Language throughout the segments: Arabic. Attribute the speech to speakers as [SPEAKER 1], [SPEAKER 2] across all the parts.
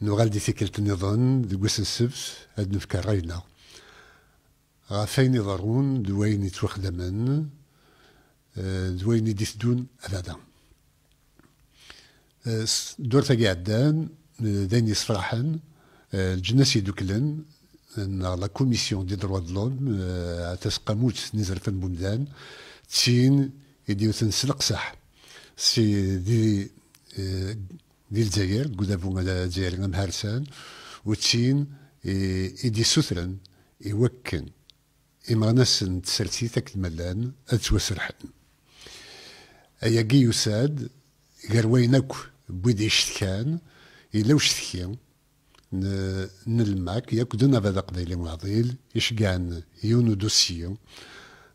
[SPEAKER 1] نوغال دي تيكلت تنظن دي wass سبس هاد نفكار راينا غافين يضرون دوين يتوخدمن دوين آه، يدسدون يديسدون آه، دور تاقي عدان آه، دين يصفرحن الجنس يدوكلن لا كوميسيون دي دروا دلوم تسقاموت نزرفن بمدان تين يديو تنسلق صح سي دي دي الجزائر الكودافون الجزائري مهرسان اي إيدي سوثرن يوكن إمرناس تسرتي تاك الملان أتوسرحن كي يساد غير وينك بودي شتكان إلا وشتكي نلماك ياك دونا بدا قضيلي معضيل يشقان يونو دوسيو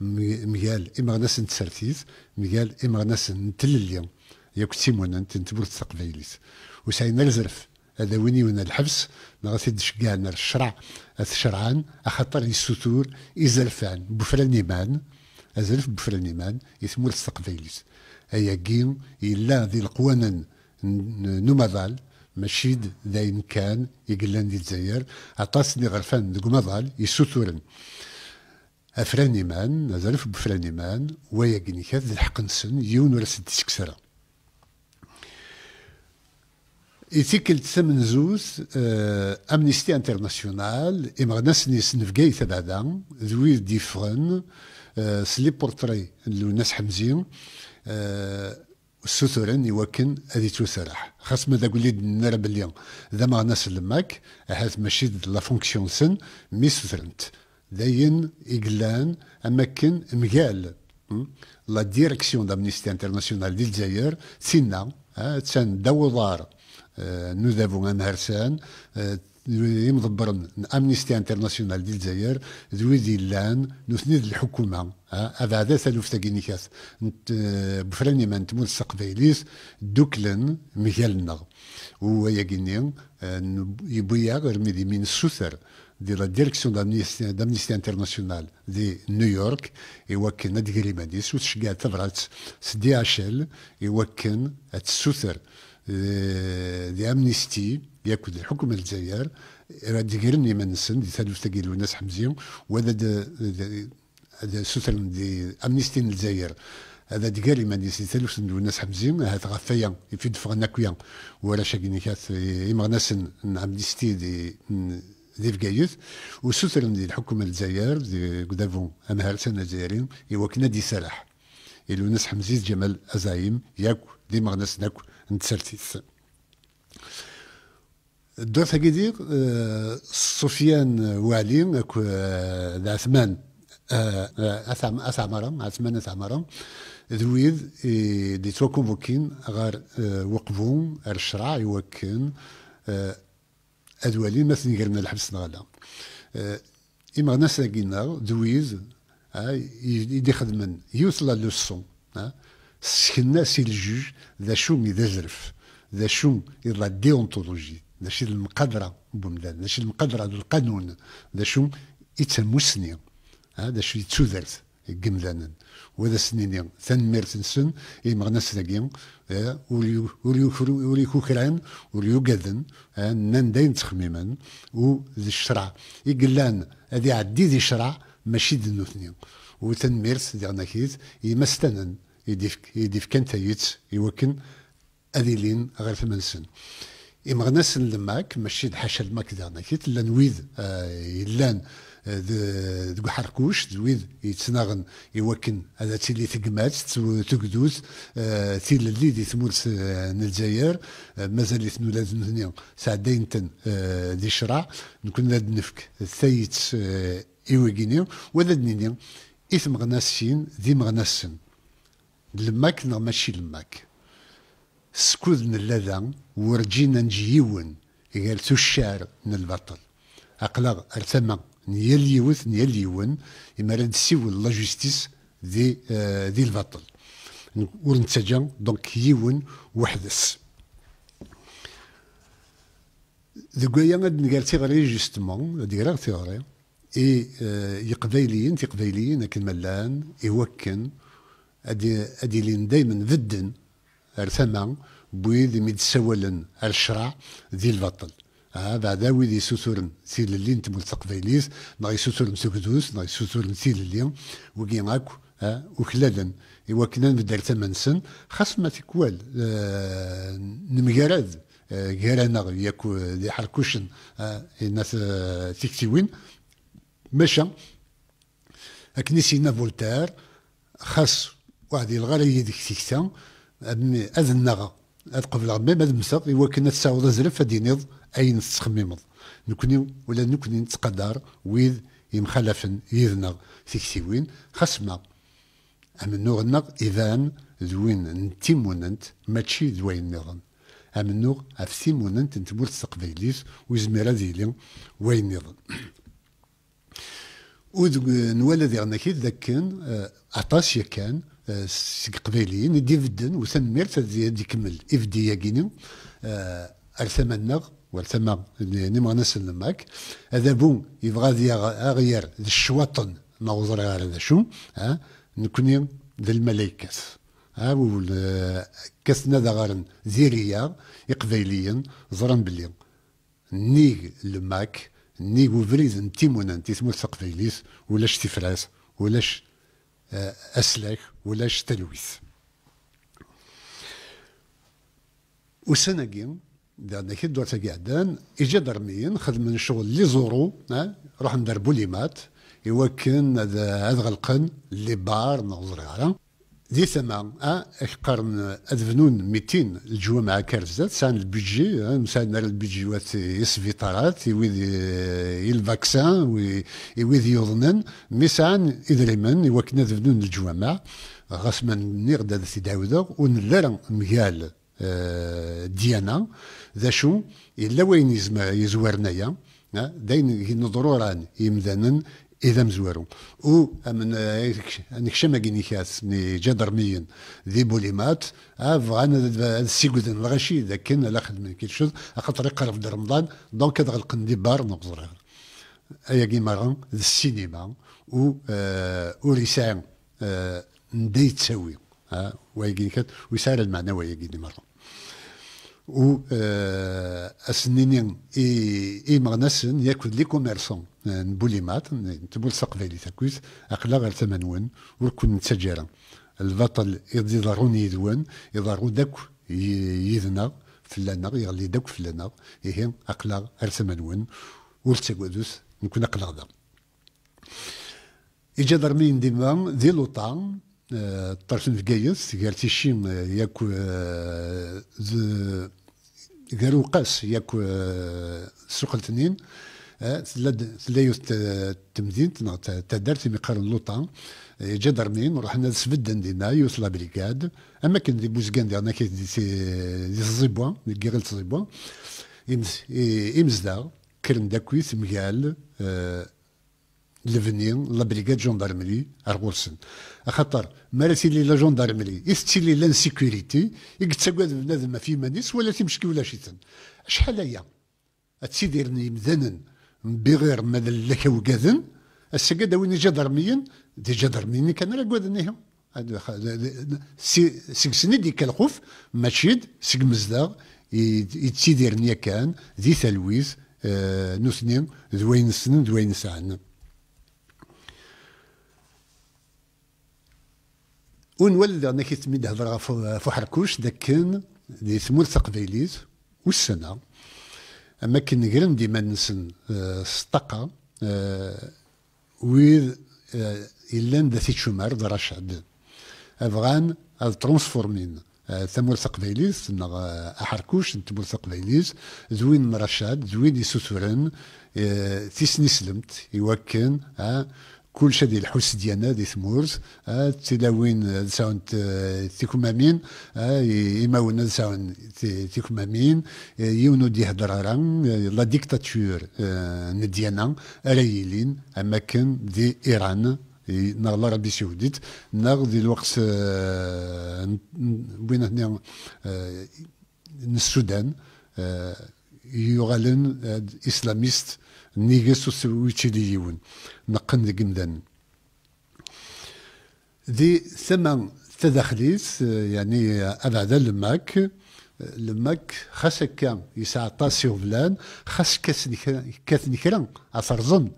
[SPEAKER 1] ميال إمغناس نتسرتيز ميال إمغناس اليوم ياك انت تنتبور تقبيليت وساينا الزرف هذا ويني ونا الحبس ما نغاثي دشكاعنا الشرع الشرعان أخطر السطور إزلفان بفران إيمان أزلف بفران إيمان يسمو تقبيليت أيا كيم إلا ذي القوانن نمضال ماشي داين كان يقلان دي الجزائر عطاسني غرفان دي قمضال يسوتورن افران ايمان نزرف بفراني مان ويا كنيكات الحق نسن يون ولا ست تكسرا إثيكل ثمن زوز آه، أمنيستي انترناسيونال إمغناس نيسن في جاي ثبادا ذوير ديفرن آه، سلي بورتري لو ناس حمزين آه، سثرا يوكن هذه تسرح خاص ماذا قولي نرى باليوم ذا ما لماك هذا ماشي لا فونكسيون سن مي سثرنت داين إقلان أماكن مقال لا ديركسيون دامنيستي انترناسيونال ديال الجزائر سينا تسان دوضار نو دافو ان هرسان يمضبرن امنيستي انترناسيونال ديال الجزائر زويدي لان نو الحكومه هذا هذا سالوف تاكينيكاس آه، بفراني من تمول بيليس دوكلن مجالنا وهي كينيا آه، يبويا غير ميدي من السوثر دي لا ديريكسيون دامنيستي انترناسيونال دي نيويورك يوكن هاد كريماديس وتشكاع تبرات سدي عشل يوكن هاد السوثر دي امنيستي ياكد حكم الجزائر راد يقرني من نسن دي ثالث تقيل الناس حمزيهم وهذا هذا سوثر دي امنيستي الجزائر هذا دقال ما نسيت ثلوث الناس حمزيم هاد غفايا يفيد فغنا كويا ولا شاكيني كات يمغناسن نعم دي ديف بقايث وسوسر دي الحكومه الجزائر دي كدافون امهر سنه الجزائريين يوكنا دي سلاح إلو ناس حمزيز جمال أزايم ياك آه، آه، آه، دي مغنس ناك نتسرتيس الدوثة كيدي سفيان والي اك عثمان أثعم أثعمرم عثمان أثعمرم ذويذ دي توا كونفوكين غار وقفون الشرع يوكن أدوالي ما قال من الحبس نغلا أه، إما ناس لقينا دويز يدي خدمن يوصل لو سكنا سي الجوج ذا شوم إذا زرف ذا شوم إلا ديونتولوجي ذا شي المقدرة بومدان ذا شي المقدرة للقانون ذا شو يتسمو سنين هذا شو يتسوذرت جملانا وذا سنين ثن مرتن سن اي مغنس نجيم آه، وليو وليو كوكران وليو قذن آه، نان دين تخميما وذي الشرع يقلان هذي عدي ذي الشرع ماشي دنو ثنين وثن مرت ذي غناكيت اي مستنن يديفك يديفك كان تايت يوكن هذي لين غير ثمان سن اي مغنس لماك ماشي دحاشا الماك ذي غناكيت لان ويذ آه لان دو حركوش دويد يتسناغن يوكن على تيلي ثقمات تقدوث آه، تيلي اللي دي ثمولس آه، نلزاير آه، مازال يثنو لازم ثنين ساعدين تن دي شراع نكون لاد نفك ثايت إيوغيني ولاد نينيو إثم غناس شين دي مغناسن لماك نغ ماشي لماك سكوذن اللذان ورجينا نجيون يغير سوشار من البطل أقلغ أرثمان نيال يوث نيال يون إما راد سيول لا جوستيس دي دي آه، الباطل ورنتجا دونك يون وحدس ذكايا غاد نقال تيغري جوستمون ديال تيغري اي آه، يقبيليين تيقبيليين لكن ملان يوكن ادي ادي لين دايما ضدن ارثما بويد ميد سوالن الشرع ذي الباطل بعدا ويد يسوسورن سيللي نتمو فيليس نغ يسوسورن سكدوس نغ يسوسورن سيللي وكي ها وكلالا ايوا كنا نبدل سن خاص ما تكوال آه، نمجرد جيرانا آه، ياكو دي حركوشن الناس آه، تكتيوين مشى أكني سينا فولتير خاص واحد الغالية ديك تكتا أذن نغا قبل غمي ما دمسق إوا كنا تساوض أزرف فدينيض أين تتخممض نكني ولا نكني نتقدر ويد يمخالفن يذنا تكتيوين خصنا أمنوغ نغ اذا زوين نتيموننت ماشي ذوين نغن أمنوغ أفثيموننت نتمول تقبيليت ويزمير ذيلي وين نغن وذ نوالا ديغنا كي ذاكن آه، أطاس كان آه، سيك قبيليين يدي فدن وتنمير تدي يكمل إفدي ياكيني آه، أرثمنا والتمام نمغنس ماك هذا بون يبغى أغير ذي الشواطن نوزر على ذا شو ها نكوني ذي الملايكات ها وكاسنا ذا غارن زيريا إقبيليا زران بلي نيغ الماك نيغ وفريز نتيمونا تيسمو ثقفيليس ولاش تفراس ولاش آه، أسلاك ولاش تلويث وسنة كي دوات قعدان اجا درميين خدمن شغل اللي زورو روح ندير بوليمات يوكن هذا غلقن لي بار نظر على دي سما اه قرن ادفنون 200 الجوامع كارزات سان البيجي مسان نار البيجي وات السبيطارات يويد الفاكسان يويد يوضنن مي سان ادريمن يوكن ادفنون الجوامع غاسما نير دا سي عاوده ونلرن ميال آه، ديانا ذا شو إلا وين يزورنا يا داين نضروا ران يمدانن إذا مزورو و أمن نكشم آه، أجيني كاس ني جدر جدرميين ذي بوليمات آه، فغانا السيقودن الغشي اذا لكن من كل شوز خاطر يقرب در رمضان دونك هذا القندي بار نقزر أيا كي مارون السينما و أوريسان ندي تساوي ويسال المعنى ويجي دي مرة و آه، اسنينين اي اي مغنسن ياكل لي كوميرسون يعني نبولي مات نتبول لي تاكويس اقلا غير ثمنون وركن نتاجرا البطل ضروني يدوان يضروا داك يذنا فلانا يغلي داك فلانا إيه أقلا أرثمنون ورتاكودوس نكون أقلا غدا إجا درمين ديما ذي طرت دقايث قال تيشيم آه، ياك آه، قالوا قاس ياك آه، سوق التنين تلا تلا يوث تمدينت تدارت مقار جدر جا درمين رحنا سبدن دينا يوث لابريكاد اما كان دي بوزكان ديالنا كي دي الزيبوان دي كيرل الزيبوان يمزدا كرن داكويث مقال لفني لا بريغاد جوندارمري ارغولسن خاطر ما لا لا جوندارمري إذ تيلي لا انسيكوريتي يتساقد بنادم في مانيس ولا تيمشكي ولا تن شحال هيا تسيديرني مذنن بغير ما لك وكاذن السجادة وين جا درميا دي جا درميا كان راه كوادنيهم سي سني ديك الخوف ماشي سي مزداغ يتسيديرني كان دي تلويث آه، نوسنين دوين سنين دوين سعن ونولى انا كيتمي الهضره فحركوش داك كان لي ثمورت قبيليت والسنه اما غير ديما نسن الطاقه آه، آه، وير آه، إلان ندا سيت ذا رشاد أبغان افغان ترونسفورمين ثمورت قبيليت سنا أحركوش ثمورت قبيليت زوين رشاد زوين أه تيسني سلمت يوكن كل شيء الحس ديالنا دي ثمورز آه، تلاوين ساون آه، تيكمامين آه، يماونا ساون تيكمامين يونو دي هضرة لا ديكتاتور نديانا رايلين أماكن دي إيران نغ العربي السعودية نغ دي الوقت وين هنا السودان يغالن اسلاميست نيجسو سويتشي لي يون نقن دي جمدان دي ثمن تدخليس يعني ابعد الماك الماك خاص هكا يسعى طاسي وفلان خاص كاثني كرا ظن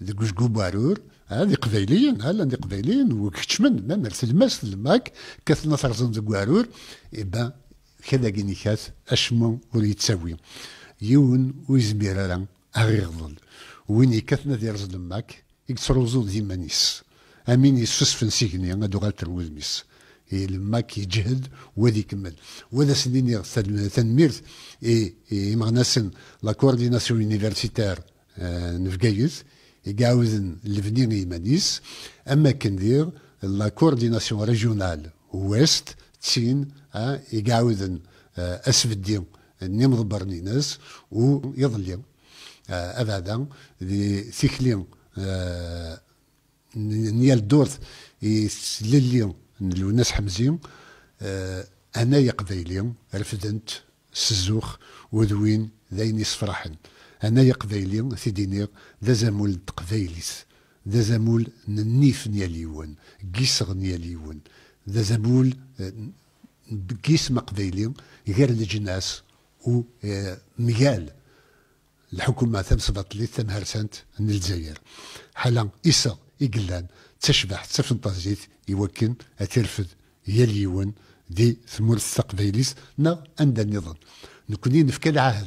[SPEAKER 1] دي كوشكو بارور هذه قبيليين هلا دي قبيليين وكتشمن ما مرس الماس لماك كاثنا فرزن دي كوارور إبا كذا كيني كاث وليتساوي يون ويزمير أغيغضل وين يكثنا ديال زلماك ذي مانيس أمين يسسفن سيكني غادو غالتر وذميس لما كيجهد وذي يكمل وذا سنين تنميرت اي اي مغناسن لا كورديناسيون يونيفرسيتير آه، نفقايز يقاوزن لفنين يمانيس اما كندير لا كورديناسيون ريجيونال ويست تسين آه، يقاوزن آه، اسفدي نمضبرني ناس ويضليو آه، ابدا سيكلين آه، نيال الدورث يسللي الناس حمزين آه، انايا اليوم رفدنت سزوخ ودوين ذاين يصفرحن انايا اليوم سيدي نير ذا زامول دازامول ذا زامول النيف نياليون قيسغ نياليون ذا زامول كيس مقبايلي غير الجناس و ميال الحكومة ثم سبط لي ثم هرسنت من الجزائر حالا إسا إقلان تشبح تفنطازيت يوكن أترفد يليون دي ثمور الثقبيليس نا عند النظام نكوني نفكا العهد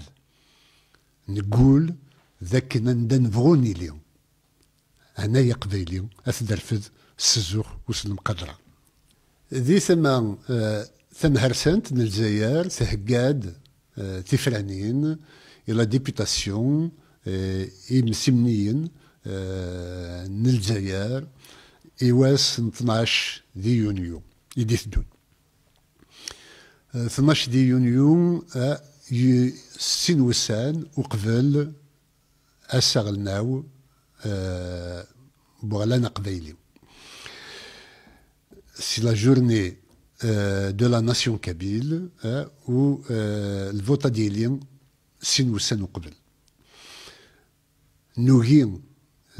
[SPEAKER 1] نقول ذاك أندا نبغوني اليوم أنا قبيلي أثدرفد السزوخ وسلم قدرة ذي ثم آه، ثم هرسنت من الجزائر تهقاد آه، تفرانين et la députation im من الجزائر إيواس 12 دي يونيو 12 دي يونيو سين وسان وقبل C'est la journée euh, de la nation kabyle hein, où euh, le vote سين وسان وقبل نوغي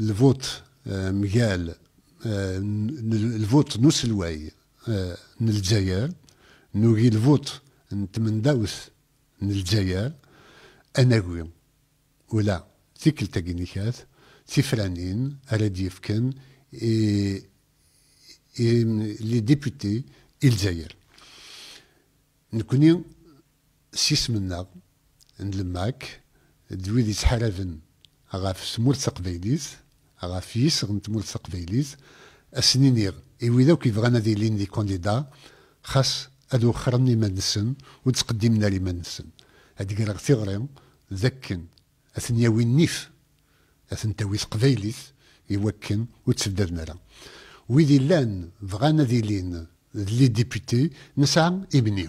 [SPEAKER 1] الفوت آه، مجال آه، الفوت نوس الواي من آه، الجزائر نوغي الفوت نتمنداوث من الجزائر انا ولا تيكل تاكينيكات تيفرانين راد يفكن لي ديبوتي الجزائر نكوني سيس منا nlemmak d wid yettḥaraben ɣef tmurt taqbaylit ɣef yisɣ n tmurt taqbaylit ad sen-iniɣ i wid akk yebɣan ad ilin di kandida xas ad uxren iman-nsen ur ttqeddimen ar iman-nsen. Ad greɣ tiɣri d akken ad ten-yawi nnif ad ten-tawi taqbaylit iwakken ur ttebdaden ara. Wid yellan bɣan ad ilin d li député nesɛa imni.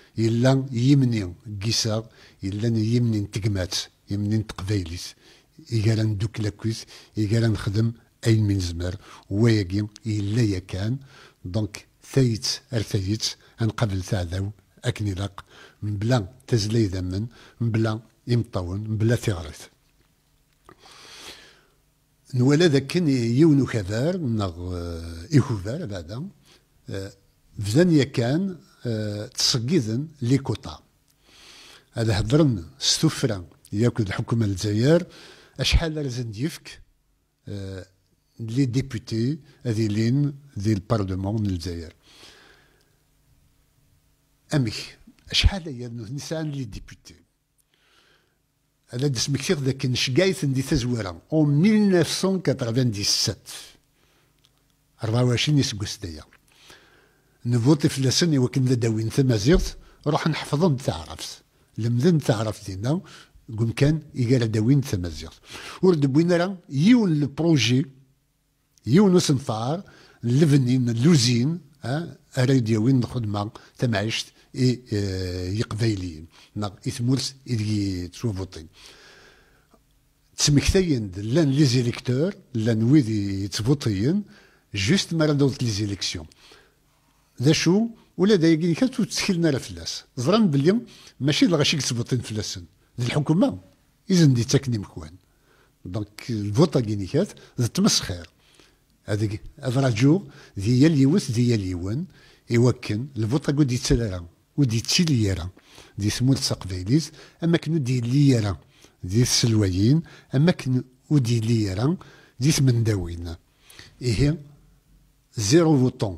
[SPEAKER 1] يلا يمني كيسا يلا يمني تقمات يمني نتقبايليت يقالا ندوك كويس يقالا نخدم أين من زمر ويقيم إلا يكان دونك ثايت أرثايت قبل ثعذاو أكني لق بلا تزلي ذمن بلا يمطون بلا ثغرث نوالا ذاك يون كذار نغ إيهوفار بعدا فزان يكان تسقيدن لي كوطا هذا هضرن ستوفرا ياكل الحكومه الجزائر اشحال لازم يفك آه، لي ديبوتي هذي لين ديال البارلمون الجزائر امي اشحال هي نسان لي ديبوتي هذا دسمكتير ذاك نشقايت ندي تزويرا اون 1997 24 يسقس نفوتي في لسني وكنا داوين زيرت روح نحفظهم تعرفت لمذن تعرف دينا قم كان يقال داوين زيرت ورد بوين راه يون البروجي يون سنفار لفنين لوزين ها اريد يوين الخدمه تمعيشت اي آه، يقبيليين ناق اثمورس ايدي تشوفوطين تسمكتين لان لي زيليكتور لان ويدي يتفوطيين جوست ما ردوت لي زيليكسيون ذا شو ولا دا يقين كانت تسكيلنا الفلاس ظران بلي ماشي الغاشي كتبطين فلاسن ذي الحكومة إذن دي تاكني مكوان دونك الفوطة قيني كانت ذا تمسخير هذيك الراجو ذي اليوث ذي اليوان يوكن الفوطة دي يتسلرا ودي تسيليرا دي سمو التقبيليز أما كنو دي ليرا دي السلوين أما كنو ودي ليرا دي ثمن داوين إيه زيرو فوطون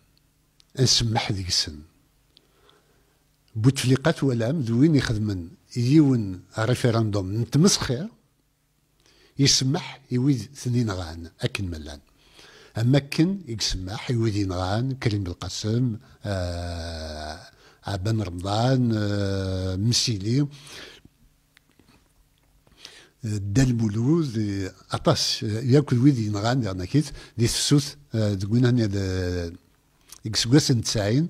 [SPEAKER 1] نسمح ديكسن بوتفليقة ولام ذ يخدمن يون ريفيراندوم نتمسخر يسمح يويد ثنين غان اكن ملان اما كن يسمح يويد غان كريم القاسم آه عبان رمضان آه مسيلي دال المولود آه، اطاس ياكل ويدي نغان دي تسوت دي آه، وين هنا ديك سواس التسعين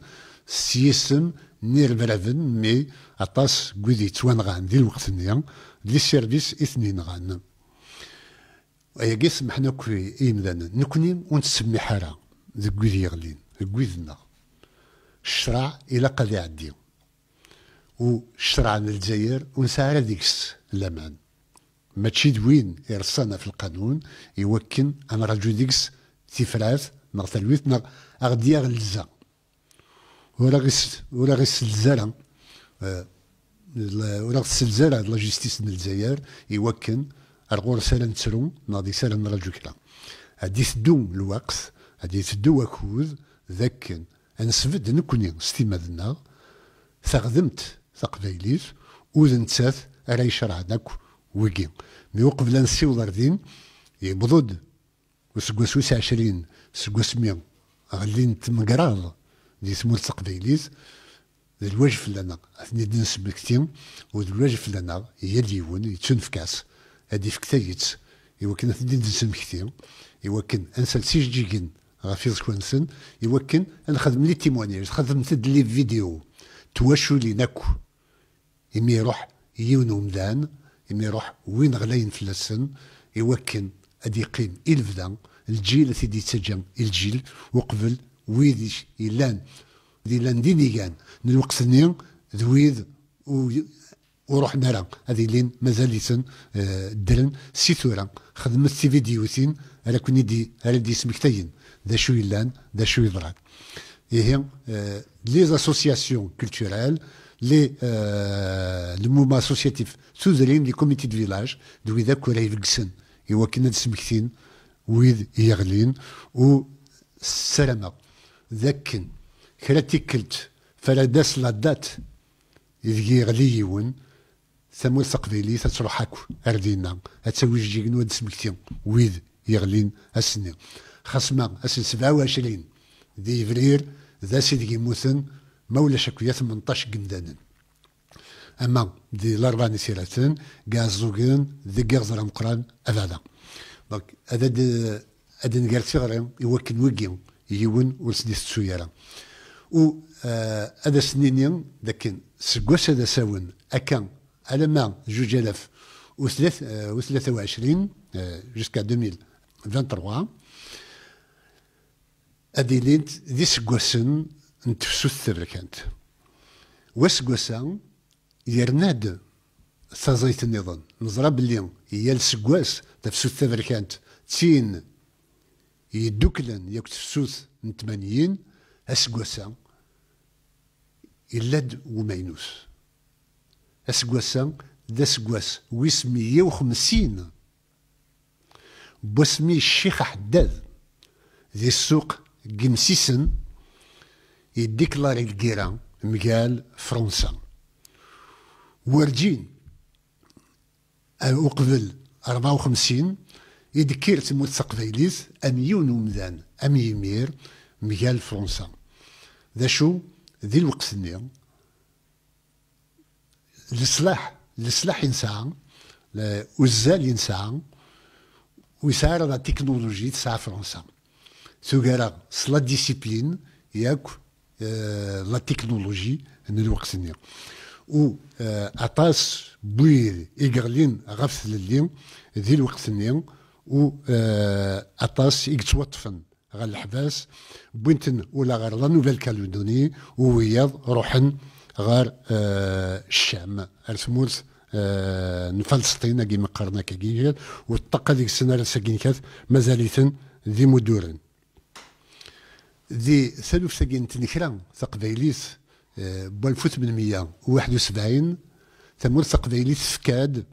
[SPEAKER 1] سيسم نير برافن مي عطاس كويدي توان غان الوقت نيا لي سيرفيس اثنين غان ايا كي سمحنا كوي اي مدانا نكوني ونتسمي حارة ديك كويدي يغلين كويدنا الشرع الى قضي عدي وشرع الجزائر ونسعر ديكس لامان ما تشيد وين يرسانا في القانون يوكن ان رجو ديكس تفراث نغتلويث نغتلويث أغديار اللزة ولا غيس ولا غيس الزلزال آه، ولا السلزال هاد لا جيستيس الجزائر يوكن الغور سالا نترون ناضي سالا نرجو كلا هادي تدو الوقت هادي تدو وكوز ذاك انسفد نكوني ستيمادنا تخدمت تقبيليت وذنتات راه يشرع داك ويكي مي وقبل نسيو لاردين يبضد وسع 20 سكوس 100 غلي نتمقراض دي تمورت تقبيليت الواجب لنا اثني دنس نسبكتي والواجب لنا هي في كاس هادي في فكتايت كان اثني دنس نسمكتي يوكن انسى سيجيكن غافي سكونسن كان نخدم لي تيمونيج خدم تد لي فيديو تواشو لي ناكو إمي يروح يون ومدان إمي يروح وين غلاين في فلاسن كان هادي قيم دان الجيل التي يتسجن الجيل وقبل ويديش يلان دي لان كان الوقت ني ذويذ وروح نرى هذه لين مازال يسن آه، درن سي خدمت سي فيديوتين على كوني دي على دي سمكتين ذا شو يلان ذا شو يضران إيه آه، لي زاسوسياسيون كولتورال لي المومون آه، اسوسياتيف سوزرين لي كوميتي دو فيلاج دوي ذاك ولا يوا كنا نسمكتين ويد يغلين و سلامة ذاكن كرا تيكلت فلا داس لا دات إذ يغلي يون ثمور تقبيلية تروح أردينا أتسوي جيكن واد سمكتي ويد يغلين السنين خصما أسن 27 ذي فرير ذا سيدي موثن مولا شكوية 18 قمدانن أما دي لاربعة نسيراتن كازوكن ذي كازرام قران أبدا دونك هذا هذا نقال سيغرام يوكل ويكي يون ورسدي ستسويرا و آه، هذا سنين لكن سكواس هذا ساون اكان على ما جوج الاف وثلاث آه، وثلاثة وعشرين آه، جوسكا 2023 هذه لين دي سكواسن نتفسو كانت وسكوسا يرناد سازيت النظام نزرى باللي هي السكواس تفسوث تافركانت تين يدوكلن ياك تفسوث من تمانيين اسكواسا يلاد ومينوس اسكواسا دا سكواس ويس وخمسين بوسمي الشيخ حداد ذي السوق قمسيسن يديكلاري الكيرا مقال فرنسا ورجين أقبل 54 يذكر تموت تقبيليت أميون ومدان أم يمير ميال فرنسا ذا شو ذي الوقت ني السلاح السلاح ينسى وزال ينسى ويسار لا تكنولوجي تسعى فرنسا سوغارا سلا ديسيبلين ياك آه، لا تكنولوجي من الوقت ني و أطاس آه، بوير إيغرلين غف ثلليم ذي الوقت و أطاس آه، إيغتوطفن غا الحباس بوينتن ولا غير لا نوفيل كالودوني وياض روحن غار آه، الشام ارثمورث آه فلسطين كي قرنا كيجير والطاقة ديك السنة راه ساكن كات مازاليتن ذي مدورن ذي ثالوث ساكين تنكرا ثقبيليس ب 1871 ثمرث قبيليت فكاد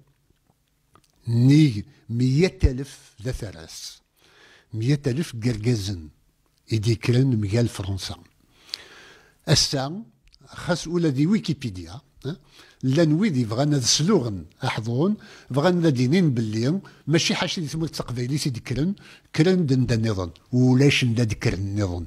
[SPEAKER 1] ني مية ألف ذا ثراس مية ألف إيدي كرن ميال فرنسا أسا خاص أولا دي ويكيبيديا لان ويدي فغانا سلوغن احضون فغانا دينين باللي ماشي حاشي اللي ثمرة تقبيلي سيدي كرن كرن دندن نظن ولاش ندا كرن نظن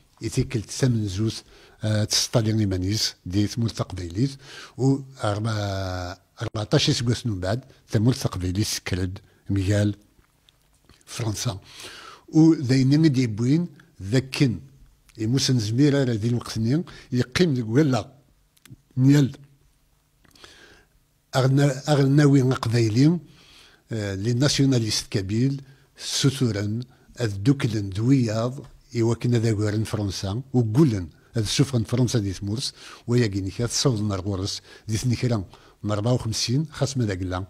[SPEAKER 1] يتيكل تسامن زوز آه، تسطالي إيمانيس دي ثمول تقبيليت و 14 سكواس من بعد ثمول تقبيليت كلد ميال فرنسا و ذاين دي بوين ذاكن يموسن زميرة راه ذي الوقت يقيم ديك ولا نيال أغناوي قبايلي آه، لي ناسيوناليست كابيل سوتورن الدوكلن دوياض إوا كنا ذا غورن فرنسا وقولن هذا السفن آه، آه، آه، فرنسا دي تمورس ويا كينيكا تصوض نار غورس دي ثنيكرا من 54 خاص ماذا قلا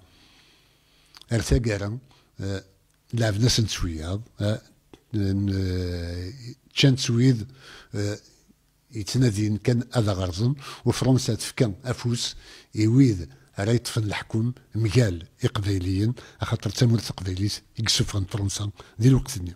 [SPEAKER 1] ارتا كارا لعبنا سنتسوياض تشان تسويض يتنادين كان هذا غرزن وفرنسا تفكان افوس يويد راه يطفن الحكم مقال اقبيليين خاطر تمورس اقبيليس يكسفن فرنسا ديال الوقت النيم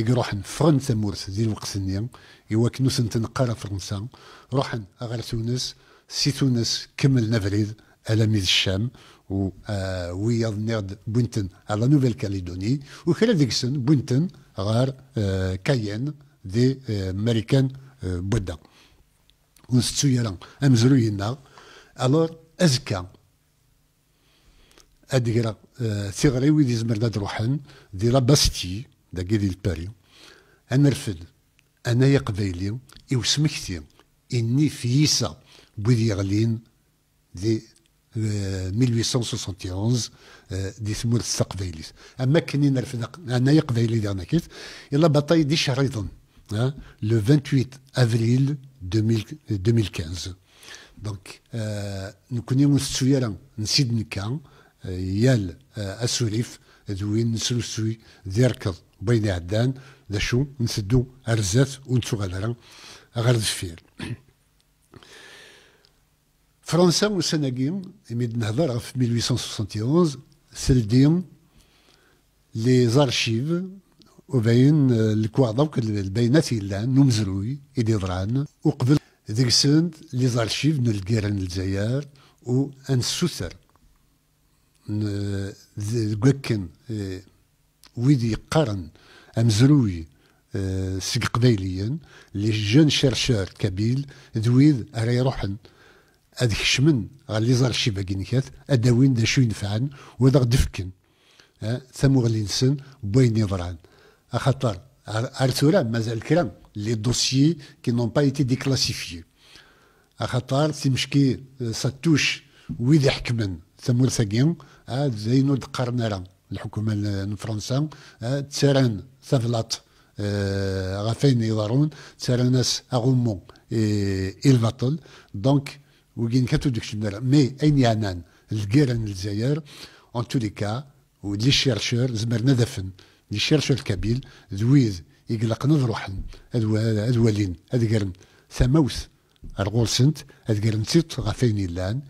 [SPEAKER 1] يجي روحن فرنسا مورس ديال الوقت نوسن سنتنقرا فرنسا روحن غير تونس سي تونس كمل على ميز الشام و آه، وياض نيرد بوينتن على نوفيل كاليدوني وكلا ديكسن بوينتن غار آه، كاين دي آه ماريكان آه، بودا ونستو يران امزروينا الور ازكا ادقرا سيغري ويدي زمر روحن دي لا باستي dagi di Paris, ad nerfed anay aqbayli i usmekti inni fyisa de yeɣlin di 1871 euh, euh, di tmurt taqbaylit. Am akken i nerfed anay aqbayli daɣen akit, yella batay di le 28 avril 2015. Donc, euh, nous connaissons ce sujet-là, نسيد نكا يال اسوليف دوين وبين عدان ذا شو نسدو ارزات ونتو غادرا غير دفير فرنسا وسناكين يمد نهضر في 1871 سلديم لي زارشيف وباين الكواضا آه، البينات البيانات يلان نمزروي إيدي ضران وقبل ذيك السند لي زارشيف من الجيران وان سوسر انسوثر كوكن آه، ويدي قرن امزروي أه سق لي جون شيرشور كابيل دويد راه يروحن هاد كشمن لي زار شي باقي نكات اداوين دا شو ينفعن وهذا دفكن فكن أه؟ نسن بوين يضران اخطر ارثورا مازال الكلام لي دوسيي كي نون با ايتي ديكلاسيفيي اخطر تمشكي آه، ساتوش ويدي حكمن ثمور ساكين آه، هاد زينو دقرنا راه الحكومه الفرنسا فرنسا ثفلات غفين اين يضرون ناس اغومو آه، الباطل دونك وكين كاتو ديك مي اين يعنان الكيران الجزائر اون تو لي كا ولي شيرشور زمرنا دفن لي شيرشور يقلق ذويذ يقلقنا بروحن هاد والين هاد قرن الغول سنت هاد كيرن سيت غافين يلان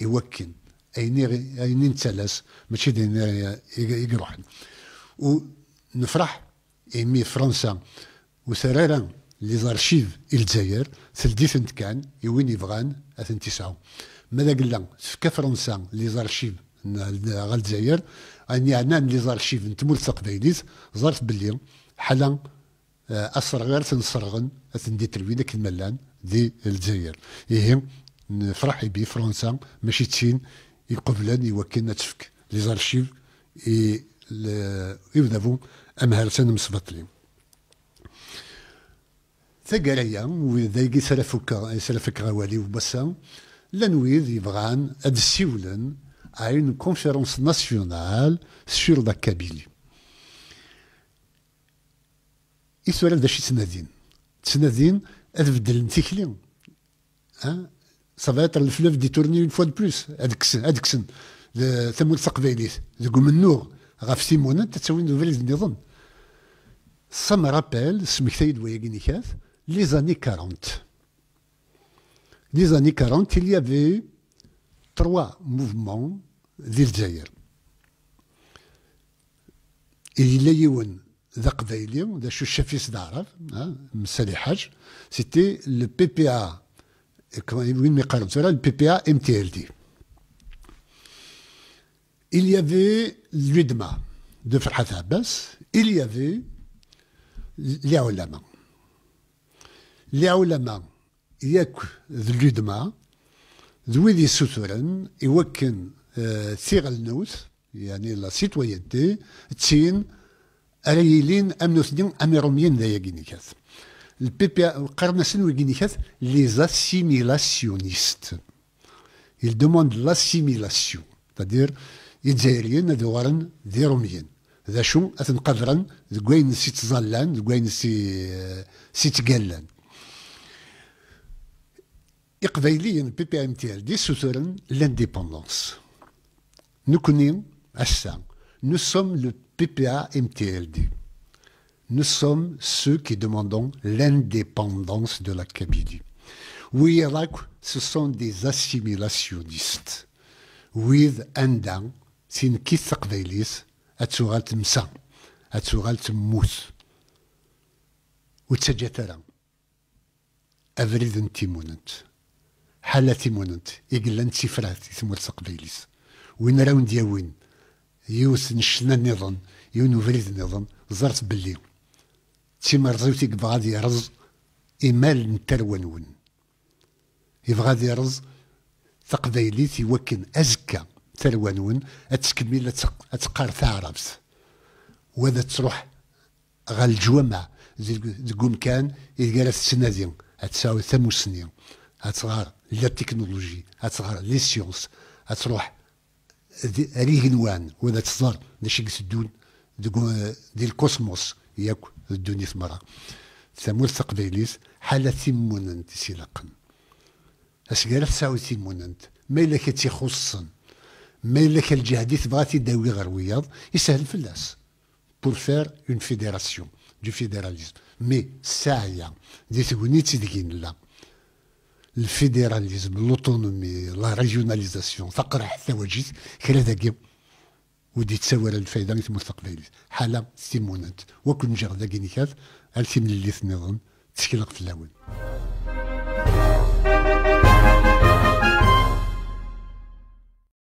[SPEAKER 1] يوكن ايني اين نتلاس ماشي دين يقروح ونفرح إمي فرنسا وثرارا لي زارشيف الجزائر ثلديث كان يوين يبغان اثن تسعو ماذا قلنا سكا فرنسا لي زارشيف غال الجزائر اني انا لي زارشيف نتمول تقبيليت زارت بلي حالا آه، غير تنسرغن أثندي تروين كي الان دي الجزائر يهم فرحي بي فرنسا ماشي تشين يقبلن يوكلنا تفك ليزارشيف إي إبنافو أمهال سنم سبطلي ثقاليا وذايقي سلافك سلافك غوالي وبسام لنويذ يبغان سيولن اين كونفيرونس ناسيونال سور sur كابيلي Kabylie. يسوال هذا الشيء تنادين تنادين اذ بدل نتكلي ها ça va être le fleuve détourné une fois de plus. Adksen, le Thamoun Sakveli, le Goumenour, Raf Simon, Tatsawi Nouvelle Zindizan. Ça me rappelle, Smithaïd Wayaginichev, les années 40. Les années 40, il y avait trois mouvements d'Ilzaïr. Et il y a eu un d'Akveili, d'Achouchefis d'Arab, hein, M. Salihaj, c'était le PPA. win Mekhalov, voilà le PPA MTLD. Il y avait l'UDMA de Farhat Abbas, il y avait les ulama. Les ulama, yak l'UDMA, ذوي دي سوترن يوكن ثيغ النوث يعني لا سيتوينتي تسين اريلين امنوثنين اميروميين ذا يقيني كاث les assimilationnistes. Ils demandent l'assimilation, c'est-à-dire les Zaïriens ne devraient pas être des Ils le ils Le PPMTLD l'indépendance. Nous Nous sommes le PPA-MTLD. Nous sommes ceux qui demandons l'indépendance de la Kabylie. Oui, Irak, ce sont des assimilationnistes. With Andan, sin une kithakvelis, atsuralt msa, atsuralt mous, ou tsadjataran. Avridin timonant, hala timonant, iglan tsifrat, ismoul tsakvelis. Oui, n'raoun diawin, yus n'chnan n'idan, yun ouvridin n'idan, zars belli. تيمرزيوتي يبغى يرز إمال نتا لونون يبغى يرز تقبايليت وكن أزكى تروانون أتكمل أتقار ثعرفت وذا تروح غا الجوامع زي كان يلقى تسنادي أتساوي ثمو سنين أتغار لا تكنولوجي أتغار لي سيونس أتروح ريغنوان وذا تصدر نشيك سدون دي الكوسموس ياك الدنيا مرة تسمون تقبيليس حالة سيمون انت سيلقا اش قال تساوي سيمون انت ما إلا كتيخصن ما إلا كالجهدي تبغى تداوي غير رياض يسهل في الناس بور فير اون فيدراسيون دو فيدراليزم مي ساعية دي تبني تدقين لا الفيدراليزم لوتونومي لا ريجيوناليزاسيون ثقر حتى وجيت كلا ذاك ودي تساور الفايدة في المستقبل حالة سيمونات وكل مجرد كينيكات السيم اللي سنظن تشكيلك في الأول